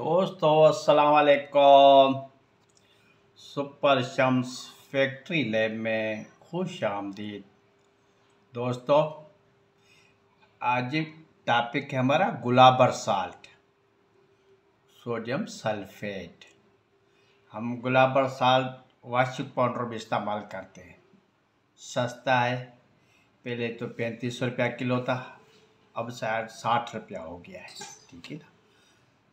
दोस्तों अस्सलाम वालेकुम सुपर शम्स फैक्ट्री लैब में खुश आमदीद दोस्तों आज टॉपिक है हमारा गुलाबर साल्ट सोडियम सल्फेट हम गुलाबर साल्ट वाशिंग पाउडर भी इस्तेमाल करते हैं सस्ता है पहले तो पैंतीस सौ रुपया किलो था अब शायद साठ रुपया हो गया है ठीक है ना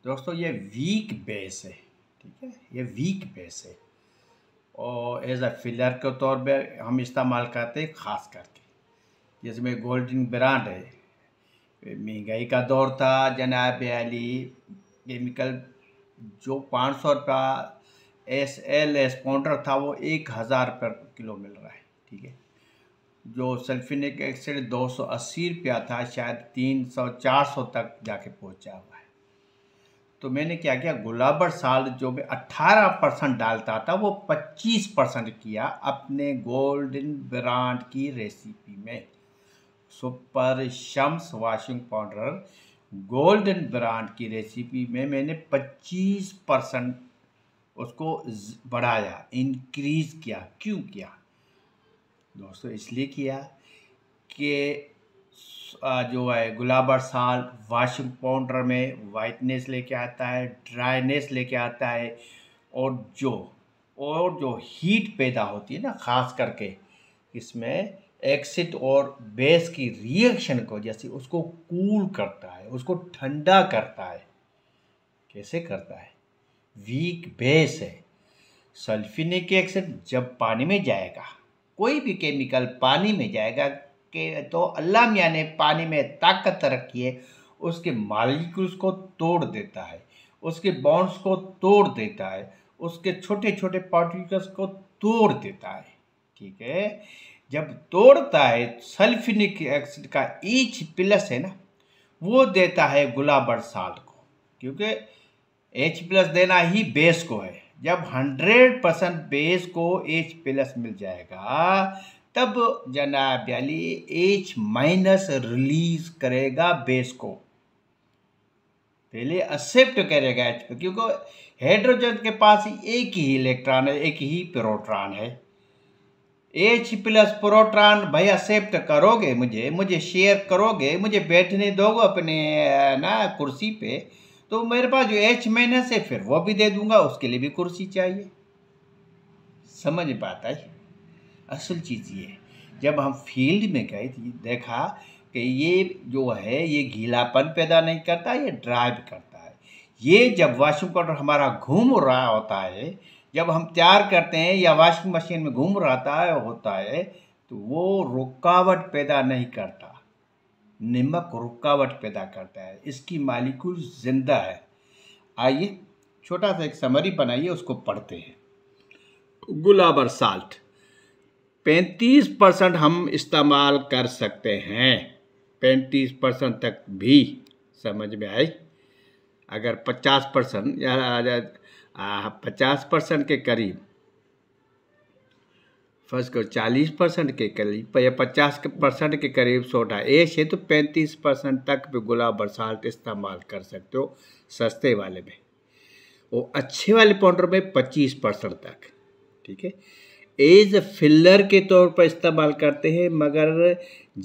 तो दोस्तों ये वीक बेस है ठीक है ये वीक बेस है और एज अ फिलर के तौर पे हम इस्तेमाल करते हैं ख़ास करके जिसमें गोल्डन ब्रांड है महंगाई का दौर था जनाब अली केमिकल जो पाँच सौ रुपया एस एल एस पाउडर था वो एक हज़ार पर किलो मिल रहा है ठीक है जो सल्फिनिक एक्सेड दो सौ अस्सी रुपया था शायद तीन सौ चार सौ तक जाके पहुंचा हुआ है तो मैंने क्या किया गुलाबर साल जो मैं 18 परसेंट डालता था वो 25 परसेंट किया अपने गोल्डन ब्रांड की रेसिपी में सुपर शम्स वॉशिंग पाउडर गोल्डन ब्रांड की रेसिपी में मैंने 25 परसेंट उसको बढ़ाया इंक्रीज़ किया क्यों किया दोस्तों इसलिए किया कि जो है गुलाबर साल वाशिंग पाउडर में वाइटनेस लेके आता है ड्राइनेस लेके आता है और जो और जो हीट पैदा होती है ना ख़ास करके इसमें एक्सिट और बेस की रिएक्शन को जैसे उसको कूल करता है उसको ठंडा करता है कैसे करता है वीक बेस है सल्फिनिक एक्सिड जब पानी में जाएगा कोई भी केमिकल पानी में जाएगा उसके तो अल्लाह मियाँ ने पानी में ताकत रखी है उसके मालिक्यूल्स को तोड़ देता है उसके बॉन्ड्स को तोड़ देता है उसके छोटे छोटे पार्टिकल्स को तोड़ देता है ठीक है जब तोड़ता है सल्फिनिक एसिड का ईच प्लस है ना वो देता है गुलाबर साल्ट को क्योंकि एच प्लस देना ही बेस को है जब 100 परसेंट बेस को एच प्लस मिल जाएगा तब जनाब याली एच माइनस रिलीज करेगा बेस को पहले एक्सेप्ट करेगा एच पे क्योंकि हाइड्रोजन के पास एक ही इलेक्ट्रॉन है एक ही प्रोट्रॉन है एच प्लस प्रोट्रॉन भाई एक्सेप्ट करोगे मुझे मुझे शेयर करोगे मुझे बैठने दोगे अपने ना कुर्सी पे तो मेरे पास जो एच माइनस है फिर वो भी दे दूंगा उसके लिए भी कुर्सी चाहिए समझ बात आई असल चीज़ ये है जब हम फील्ड में गए थे तो देखा कि ये जो है ये गीलापन पैदा नहीं करता ये ड्राइव करता है ये जब वॉशिंग पाउडर हमारा घूम रहा होता है जब हम तैयार करते हैं या वॉशिंग मशीन में घूम रहता है होता है तो वो रुकावट पैदा नहीं करता नमक रुकावट पैदा करता है इसकी मालिक्यूल जिंदा है आइए छोटा सा एक समरी बनाइए उसको पढ़ते हैं गुलाबर साल्ट पैंतीस परसेंट हम इस्तेमाल कर सकते हैं पैंतीस परसेंट तक भी समझ में आई अगर पचास परसेंट या पचास परसेंट के करीब फर्स्ट को चालीस परसेंट के करीब या पचास परसेंट के करीब सोडा ए से तो पैंतीस परसेंट तक भी गुलाब बरसात इस्तेमाल कर सकते हो सस्ते वाले में वो अच्छे वाले पाउडर में पच्चीस परसेंट तक ठीक है एज फिलर के तौर पर इस्तेमाल करते हैं मगर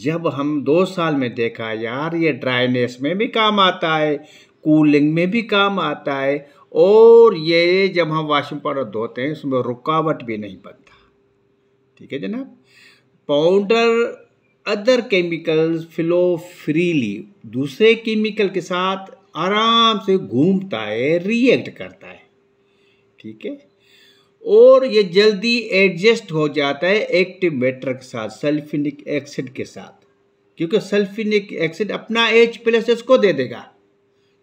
जब हम दो साल में देखा यार ये ड्राइनेस में भी काम आता है कूलिंग में भी काम आता है और ये जब हम वाशिंग पाउडर धोते हैं उसमें रुकावट भी नहीं बनता ठीक है जनाब powder other chemicals flow freely दूसरे केमिकल के साथ आराम से घूमता है रिएक्ट करता है ठीक है और ये जल्दी एडजस्ट हो जाता है एक्टिव बैटर के साथ सल्फिनिक एसिड के साथ क्योंकि सल्फिनिक एसिड अपना एच प्लस इसको दे देगा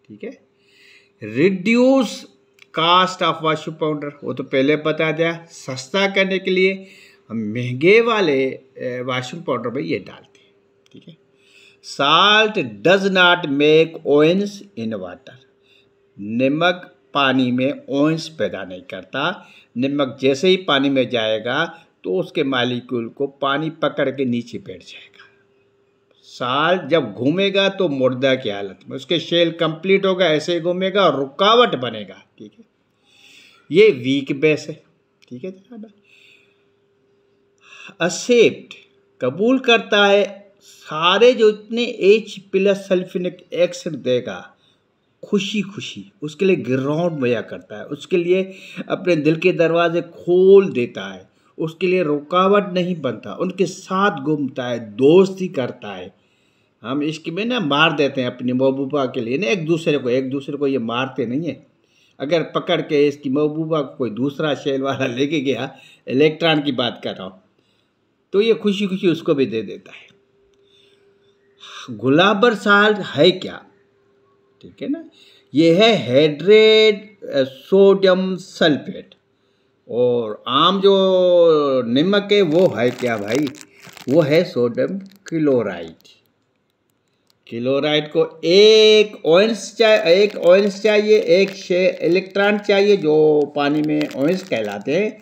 ठीक है reduce cost of washing powder वो तो पहले बता दिया सस्ता करने के लिए हम महंगे वाले वाशिंग पाउडर में ये डालते हैं ठीक है salt does not make ions in water नमक पानी में ओंस पैदा नहीं करता नमक जैसे ही पानी में जाएगा तो उसके मालिक्यूल को पानी पकड़ के नीचे बैठ जाएगा साल जब घूमेगा तो मुर्दा की हालत में उसके शेल कंप्लीट होगा ऐसे ही घूमेगा और रुकावट बनेगा ठीक है ये वीक बेस है ठीक है जनाब असेप्ट कबूल करता है सारे जो इतने एच प्लस सल्फिनिक एक्सिड देगा खुशी खुशी उसके लिए ग्राउंड बया करता है उसके लिए अपने दिल के दरवाजे खोल देता है उसके लिए रुकावट नहीं बनता उनके साथ घूमता है दोस्ती करता है हम इश्क में ना मार देते हैं अपनी महबूबा के लिए ना एक दूसरे को एक दूसरे को ये मारते नहीं हैं अगर पकड़ के इसकी महबूबा को कोई दूसरा शेल वाला लेके गया इलेक्ट्रॉन की बात कर रहा हूँ तो ये खुशी खुशी उसको भी दे देता है गुलाबर साल है क्या ठीक है ना ये है हाइड्रेट सोडियम सल्फेट और आम जो नमक है वो है क्या भाई वो है सोडियम क्लोराइड क्लोराइड को एक ओइंस चाहिए एक ऑयल्स चाहिए एक शे इलेक्ट्रॉन चाहिए जो पानी में ऑयंस कहलाते हैं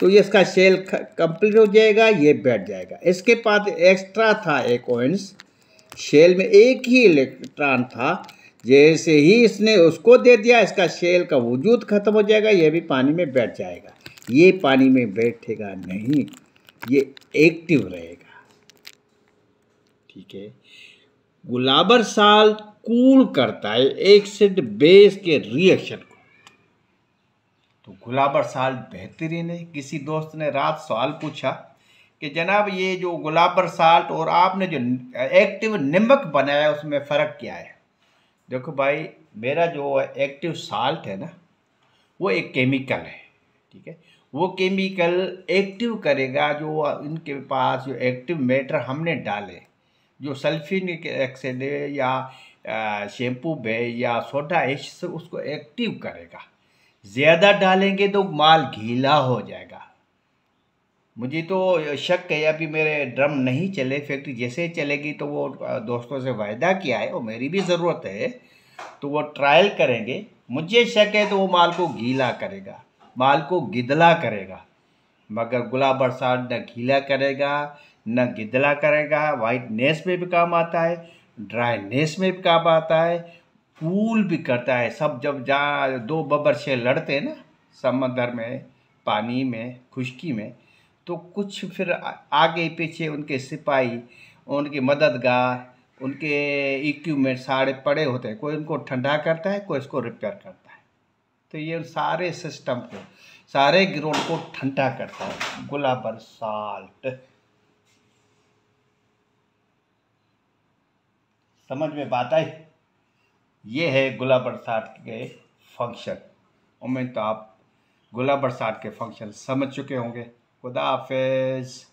तो ये इसका शेल कंप्लीट हो जाएगा ये बैठ जाएगा इसके बाद एक्स्ट्रा था एक ओइंस शेल में एक ही इलेक्ट्रॉन था जैसे ही इसने उसको दे दिया इसका शेल का वजूद ख़त्म हो जाएगा यह भी पानी में बैठ जाएगा ये पानी में बैठेगा नहीं ये एक्टिव रहेगा ठीक है गुलाबर साल कूल करता है एक्सिड बेस के रिएक्शन को तो गुलाबर साल बेहतरीन है किसी दोस्त ने रात सवाल पूछा कि जनाब ये जो गुलाबर साल्ट और आपने जो एक्टिव नमक बनाया उसमें फ़र्क क्या है देखो भाई मेरा जो एक्टिव साल्ट है ना वो एक केमिकल है ठीक है वो केमिकल एक्टिव करेगा जो इनके पास जो एक्टिव मैटर हमने डाले जो सल्फिन एक्सेड या शैम्पू बे या सोडा एश उसको एक्टिव करेगा ज़्यादा डालेंगे तो माल गीला हो जाएगा मुझे तो शक है अभी मेरे ड्रम नहीं चले फैक्ट्री तो जैसे चलेगी तो वो दोस्तों से वायदा किया है और मेरी भी ज़रूरत है तो वो ट्रायल करेंगे मुझे शक है तो वो माल को गीला करेगा माल को गिदला करेगा मगर गुलाब बरसात न गीला करेगा न गिदला करेगा वाइटनेस में भी काम आता है ड्राइनेस में भी काम आता है कूल भी करता है सब जब जा दो बबर से लड़ते हैं ना समंदर में पानी में खुश्की में तो कुछ फिर आगे पीछे उनके सिपाही उनकी मददगार उनके इक्विपमेंट सारे पड़े होते हैं कोई उनको ठंडा करता है कोई इसको रिपेयर करता है तो ये सारे सिस्टम को सारे ग्रोड को ठंडा करता है गुलाबर साल्ट समझ में बात आई ये है गुलाबर साल्ट के फंक्शन उम्मीद तो आप गुलाबर साल्ट के फंक्शन समझ चुके होंगे Khuda Hafiz.